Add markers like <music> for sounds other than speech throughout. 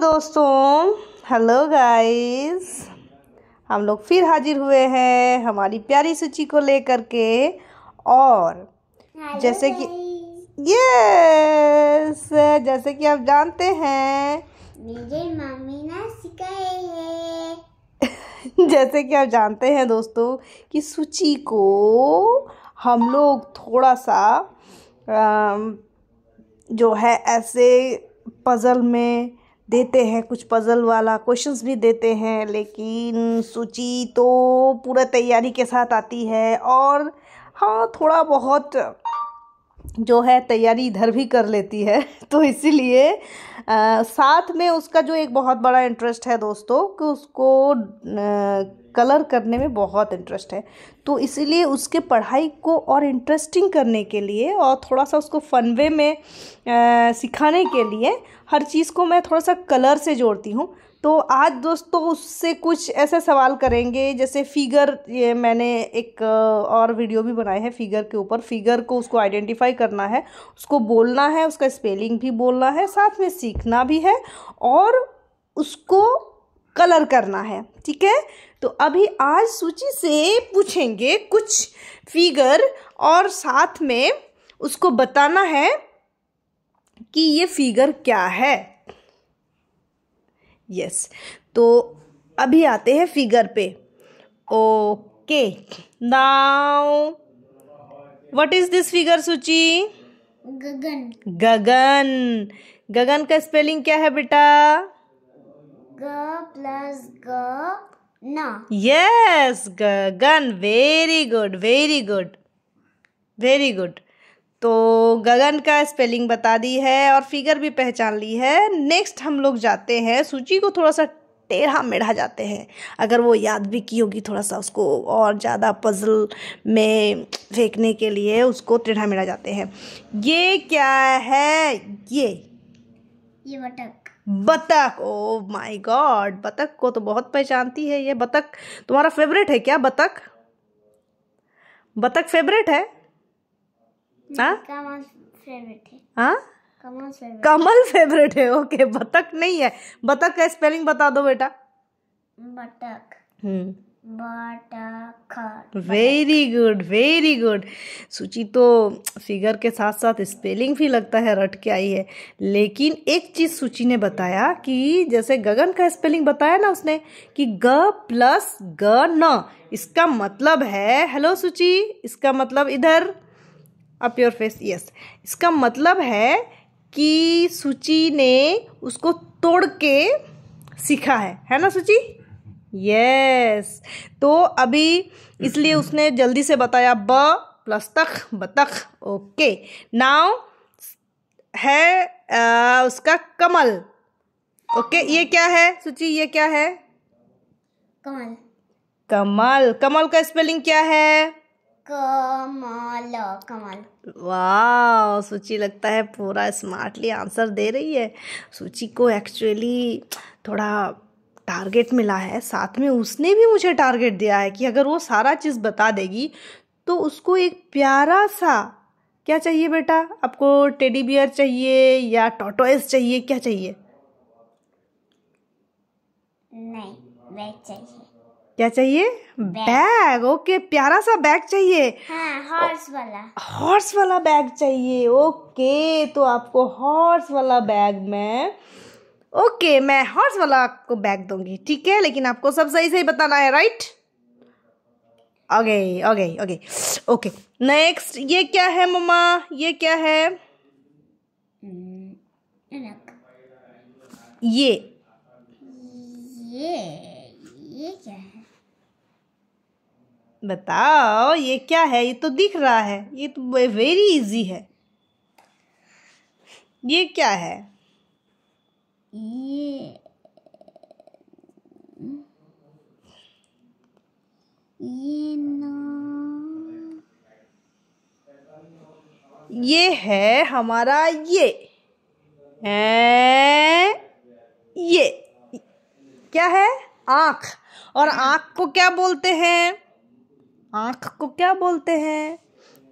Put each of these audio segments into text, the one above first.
दोस्तों hello guys हम लोग फिर हाजिर हुए हैं हमारी प्यारी सूची को लेकर के और जैसे कि यस जैसे कि आप जानते हैं मम्मी सिखाए <laughs> जैसे कि आप जानते हैं दोस्तों कि सूची को हम लोग थोड़ा सा जो है ऐसे पज़ल में देते हैं कुछ पज़ल वाला क्वेश्चंस भी देते हैं लेकिन सूची तो पूरा तैयारी के साथ आती है और हाँ थोड़ा बहुत जो है तैयारी इधर भी कर लेती है <laughs> तो इसीलिए साथ में उसका जो एक बहुत बड़ा इंटरेस्ट है दोस्तों कि उसको न, कलर करने में बहुत इंटरेस्ट है तो इसीलिए उसके पढ़ाई को और इंटरेस्टिंग करने के लिए और थोड़ा सा उसको फन वे में आ, सिखाने के लिए हर चीज़ को मैं थोड़ा सा कलर से जोड़ती हूँ तो आज दोस्तों उससे कुछ ऐसे सवाल करेंगे जैसे फ़िगर ये मैंने एक और वीडियो भी बनाए हैं फ़िगर के ऊपर फ़िगर को उसको आइडेंटिफाई करना है उसको बोलना है उसका स्पेलिंग भी बोलना है साथ में सीखना भी है और उसको कलर करना है ठीक है तो अभी आज सूची से पूछेंगे कुछ फिगर और साथ में उसको बताना है कि ये फिगर क्या है यस तो अभी आते हैं फिगर पे okay now what is this figure Suchi Gagan गगन गगन का स्पेलिंग क्या है बेटा ग प्लस ग yes Gagan very good very good very good तो गगन का स्पेलिंग बता दी है और फिगर भी पहचान ली है नेक्स्ट हम लोग जाते हैं सूची को थोड़ा सा टेढ़ा मेढ़ा जाते हैं अगर वो याद भी की होगी थोड़ा सा उसको और ज़्यादा पजल में फेंकने के लिए उसको टेढ़ा मेढ़ा जाते हैं ये क्या है ये ये बटक बतख ओ माय गॉड बतख को तो बहुत पहचानती है ये बतख तुम्हारा फेवरेट है क्या बतख बतख फेवरेट है हाँ? हाँ कमल फेवरेट है ओके बतक नहीं है बतक का स्पेलिंग बता दो बेटा बतक वेरी गुड वेरी गुड सूची तो फिगर के साथ साथ स्पेलिंग भी लगता है रट के आई है लेकिन एक चीज़ सूची ने बताया कि जैसे गगन का स्पेलिंग बताया ना उसने कि ग प्लस ग न इसका मतलब है हेलो सूची इसका मतलब इधर अप योर फेस यस इसका मतलब है कि सूची ने उसको तोड़ के सीखा है है ना सूची यस तो अभी इसलिए उसने जल्दी से बताया ब प्लस तख बतख ओके नाउ है आ, उसका कमल ओके ये क्या है सूची ये क्या है कमल कमल कमल का स्पेलिंग क्या है कमाल कमाल वाह सूची लगता है पूरा स्मार्टली आंसर दे रही है सूची को एक्चुअली थोड़ा टारगेट मिला है साथ में उसने भी मुझे टारगेट दिया है कि अगर वो सारा चीज़ बता देगी तो उसको एक प्यारा सा क्या चाहिए बेटा आपको टेडी बियर चाहिए या टोटोइस चाहिए क्या चाहिए नहीं बेड चाहिए क्या चाहिए बैग ओके प्यारा सा बैग चाहिए हाँ, हॉर्स वाला हॉर्स वाला बैग चाहिए ओके तो आपको हॉर्स वाला बैग में ओके मैं हॉर्स वाला आपको बैग दूंगी ठीक है लेकिन आपको सब सही सही बताना है right okay okay okay okay next ये क्या है मम्मा ये क्या है hmm, ये ये ये क्या है बताओ ये क्या है ये तो दिख रहा है ये तो वेरी इजी है ये क्या है ये ये ना ये है हमारा ये है ये क्या है आँख और आँख को क्या बोलते हैं आँख को क्या बोलते हैं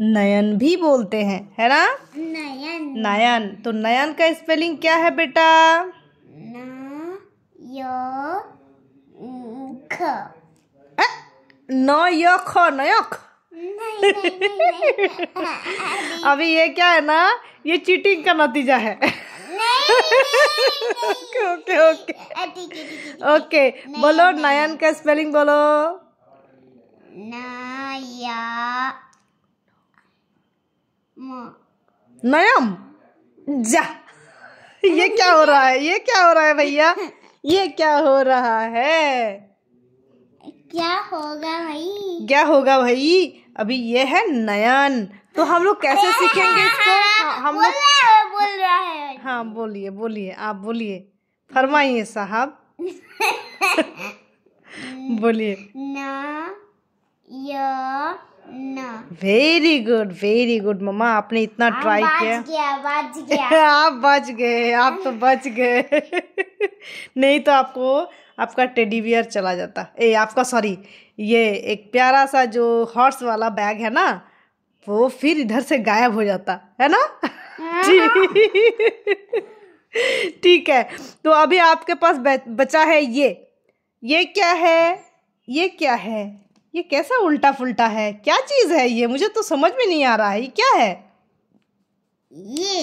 नयन भी बोलते हैं है ना नयन नयन तो नयन का स्पेलिंग क्या है बेटा नयख नयख <laughs> अभी ये क्या है ना ये चीटिंग का नतीजा है ओके ओके ओके बोलो नयन का स्पेलिंग बोलो ना नयम जा ये क्या हो रहा है ये क्या हो रहा है भैया ये क्या हो रहा है क्या होगा भाई क्या होगा भाई अभी ये है नयन तो हम लोग कैसे सीखेंगे हाँ, इसको हाँ, हाँ, हम लोग बोल रहा है हाँ बोलिए बोलिए आप बोलिए फरमाइए साहब <laughs> बोलिए ना वेरी गुड वेरी गुड मम्मा आपने इतना ट्राई किया बच <laughs> गया। आप बच गए आप तो बच गए <laughs> नहीं तो आपको आपका टेडी बियर चला जाता ए आपका सॉरी ये एक प्यारा सा जो हॉर्स वाला बैग है ना वो फिर इधर से गायब हो जाता है ना हाँ। <laughs> ठीक है तो अभी आपके पास बचा है ये ये क्या है ये क्या है ये कैसा उल्टा फुल्टा है क्या चीज़ है ये मुझे तो समझ में नहीं आ रहा है ये क्या है ये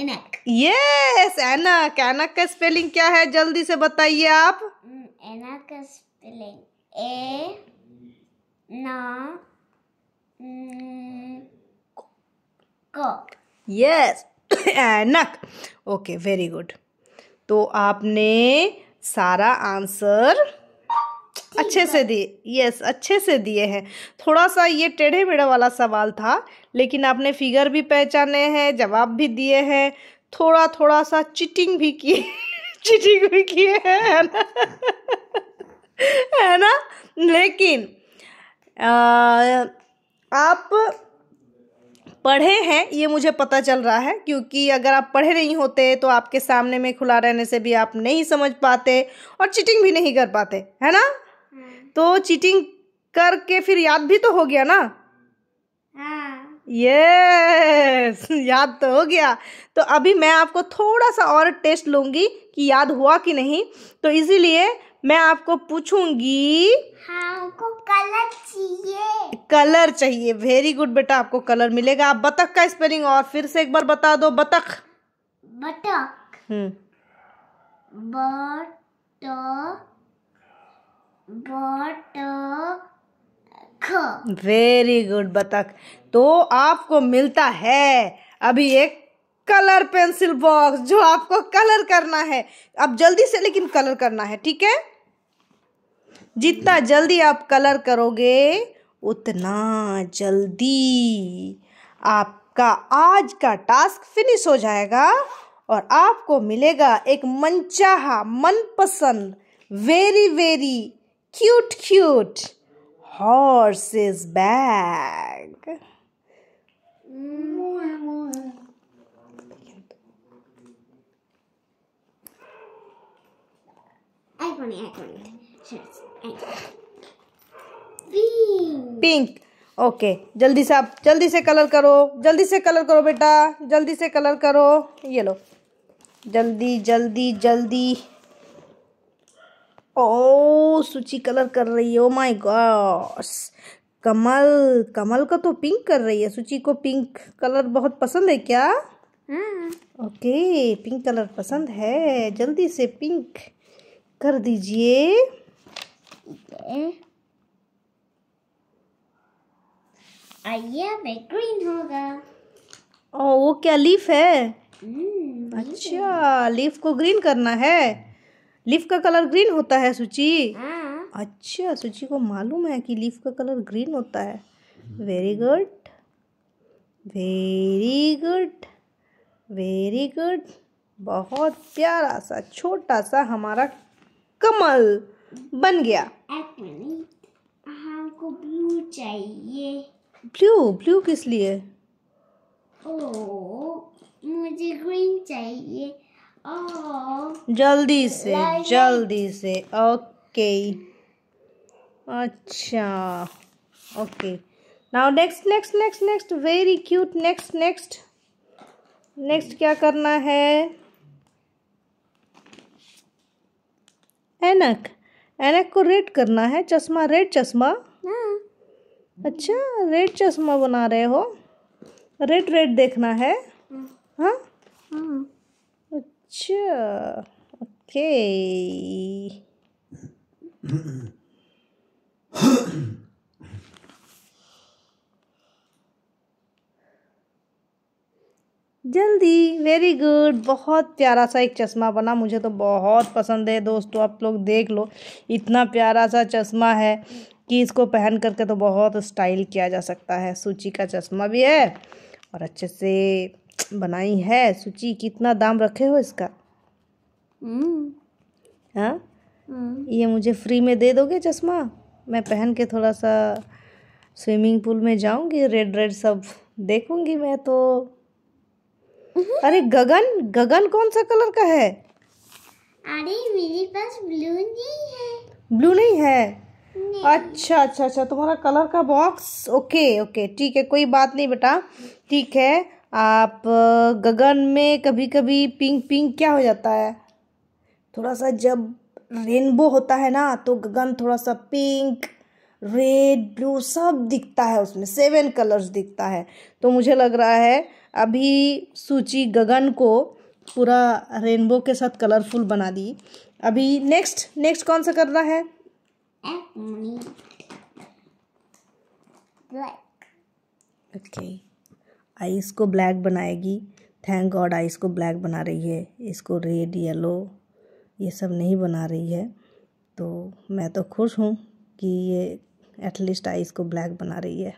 एनक यस एनक एनक का स्पेलिंग क्या है जल्दी से बताइए आप एनक hmm, का स्पेलिंग ए ना यस एनक ओके वेरी गुड तो आपने सारा आंसर अच्छे से दिए यस अच्छे से दिए हैं थोड़ा सा ये टेढ़े मेढ़े वाला सवाल था लेकिन आपने फिगर भी पहचाने हैं जवाब भी दिए हैं थोड़ा थोड़ा सा चिटिंग भी किए चिटिंग <laughs> भी किए हैं है ना <laughs> है ना लेकिन आ, आप पढ़े हैं ये मुझे पता चल रहा है क्योंकि अगर आप पढ़े नहीं होते तो आपके सामने में खुला रहने से भी आप नहीं समझ पाते और चीटिंग भी नहीं कर पाते है ना हम्म। तो चीटिंग करके फिर याद भी तो हो गया ना यस हाँ। <laughs> याद तो हो गया तो अभी मैं आपको थोड़ा सा और टेस्ट लूँगी कि याद हुआ कि नहीं तो इसीलिए मैं आपको पूछूंगी हमको हाँ, कलर चाहिए कलर चाहिए वेरी गुड बेटा आपको कलर मिलेगा आप बतख का स्पेलिंग और फिर से एक बार बता दो बतख बतख वेरी हम्म। गुड बतख तो आपको मिलता है अभी एक कलर पेंसिल बॉक्स जो आपको कलर करना है अब जल्दी से लेकिन कलर करना है ठीक है जितना जल्दी आप कलर करोगे उतना जल्दी आपका आज का टास्क फिनिश हो जाएगा और आपको मिलेगा एक मनचाहा मनपसंद very very cute cute horses bag I want I pink okay जल्दी से आप जल्दी से कलर करो जल्दी से कलर करो बेटा जल्दी से कलर करो ये लो जल्दी जल्दी जल्दी ओ सूची कलर कर रही है ओ माय गॉस कमल कमल को तो पिंक कर रही है सूची को पिंक कलर बहुत पसंद है क्या ओके पिंक कलर पसंद है जल्दी से पिंक कर दीजिए ये आइए अब होगा ओ वो क्या लीफ है mm, अच्छा लीफ को ग्रीन करना है लीफ का कलर ग्रीन होता है सुची हाँ। अच्छा सूची को मालूम है कि लीफ का कलर ग्रीन होता है very good very good very good बहुत प्यारा सा छोटा सा हमारा कमल बन गया एक मिनट हमको ब्लू चाहिए ब्लू ब्लू किस लिए ओ oh, मुझे ग्रीन चाहिए ओ oh, जल्दी से जल्दी से ओके अच्छा okay now next next next next very cute next next next क्या करना है एनक एनक को रेड करना है चश्मा रेड चश्मा हाँ। अच्छा रेड चश्मा बना रहे हो रेड रेड देखना है हाँ, हाँ। अच्छा ओके जल्दी वेरी गुड बहुत प्यारा सा एक चश्मा बना मुझे तो बहुत पसंद है दोस्तों आप लोग देख लो इतना प्यारा सा चश्मा है कि इसको पहन करके तो बहुत स्टाइल किया जा सकता है सूची का चश्मा भी है और अच्छे से बनाई है सूची कितना दाम रखे हो इसका हम्म। हाँ हम्म। ये मुझे फ्री में दे दोगे चश्मा मैं पहन के थोड़ा सा स्विमिंग पूल में जाऊंगी रेड रेड सब देखूंगी मैं तो हम्म। अरे गगन गगन कौन सा कलर का है अरे मेरे पास ब्लू नहीं है ब्लू नहीं है नहीं। अच्छा अच्छा अच्छा तुम्हारा कलर का बॉक्स ओके ओके ठीक है कोई बात नहीं बेटा ठीक है आप गगन में कभी कभी पिंक पिंक क्या हो जाता है थोड़ा सा जब रेनबो होता है ना तो गगन थोड़ा सा पिंक रेड ब्लू सब दिखता है उसमें सेवन कलर्स दिखता है तो मुझे लग रहा है अभी सूची गगन को पूरा रेनबो के साथ कलरफुल बना दी अभी नेक्स्ट नेक्स्ट कौन सा करना है ओके आइस को ब्लैक बनाएगी थैंक गॉड आइस को ब्लैक बना रही है इसको रेड येलो ये सब नहीं बना रही है तो मैं तो खुश हूँ कि ये एटलीस्ट आईज को ब्लैक बना रही है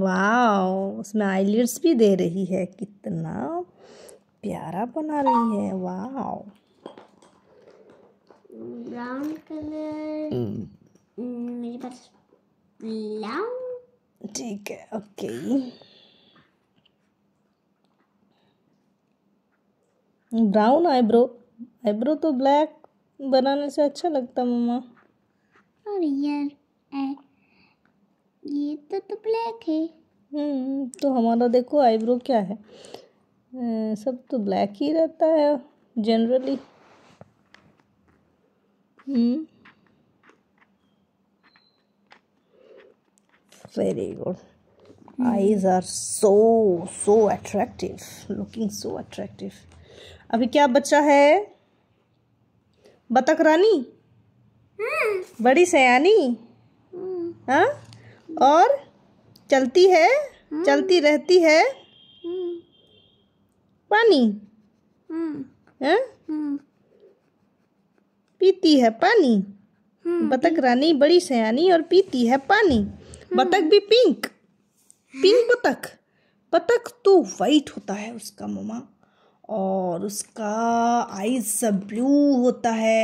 वाह उसमें आईलिट्स भी दे रही है कितना प्यारा बना रही है वाह ब्राउन कलर ब्राउन ठीक है ओके ब्राउन आईब्रो आईब्रो तो ब्लैक बनाने से अच्छा लगता मम्मा और यार ए, ये तो तो ब्लैक है हम्म, तो हमारा देखो आईब्रो क्या है ए, सब तो ब्लैक ही रहता है generally very good eyes are so so attractive looking so attractive अभी क्या बच्चा है बतख रानी हम्म। बड़ी सयानी हम्म। हाँ और चलती है हम्म। चलती रहती है पानी हाँ? पीती है पानी बतख रानी बड़ी सयानी और पीती है पानी बतख भी पिंक पिंक बतख बतख तो वाइट होता है उसका मोमा और उसका आइज सब ब्लू होता है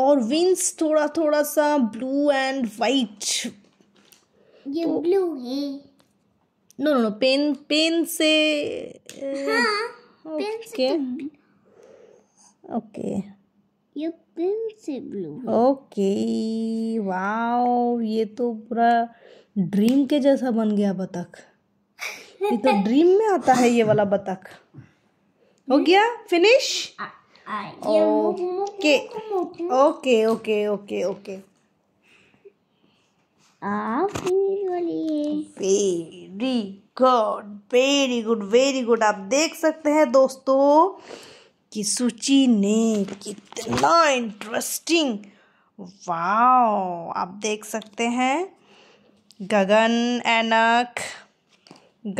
और विंग्स थोड़ा थोड़ा सा ब्लू एंड वाइट ये तो, ब्लू है no no no pen pen से ओके हाँ, ओके तो ये पेन से ब्लू ओके वाओ ये तो पूरा ड्रीम के जैसा बन गया बतख ये तो ड्रीम <laughs> में आता है ये वाला बतख हो गया finish okay okay okay okay okay very good very good very good आप देख सकते हैं दोस्तों कि सूची ने कितना इंटरेस्टिंग वाओ आप देख सकते हैं गगन एनक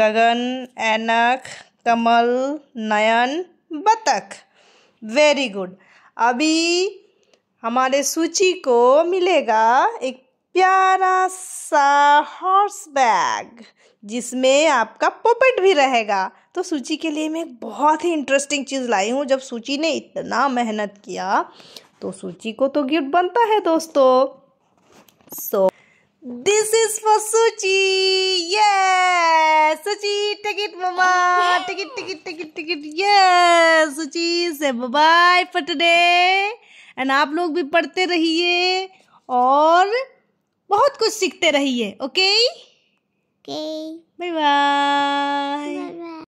गगन एनक कमल नयन बतख वेरी गुड अभी हमारे सूची को मिलेगा एक प्यारा सा हॉर्स बैग जिसमें आपका पोपेट भी रहेगा तो सूची के लिए मैं बहुत ही इंटरेस्टिंग चीज़ लाई हूँ जब सूची ने इतना मेहनत किया तो सूची को तो गिफ्ट बनता है दोस्तों so so, this is for Suchi ये सूची टिकट मामा टिकट टिकट टिकट टिकट ये सूची से बाय फॉर टुडे एंड आप लोग भी पढ़ते रहिए और बहुत कुछ सीखते रहिए ओके बाय बाय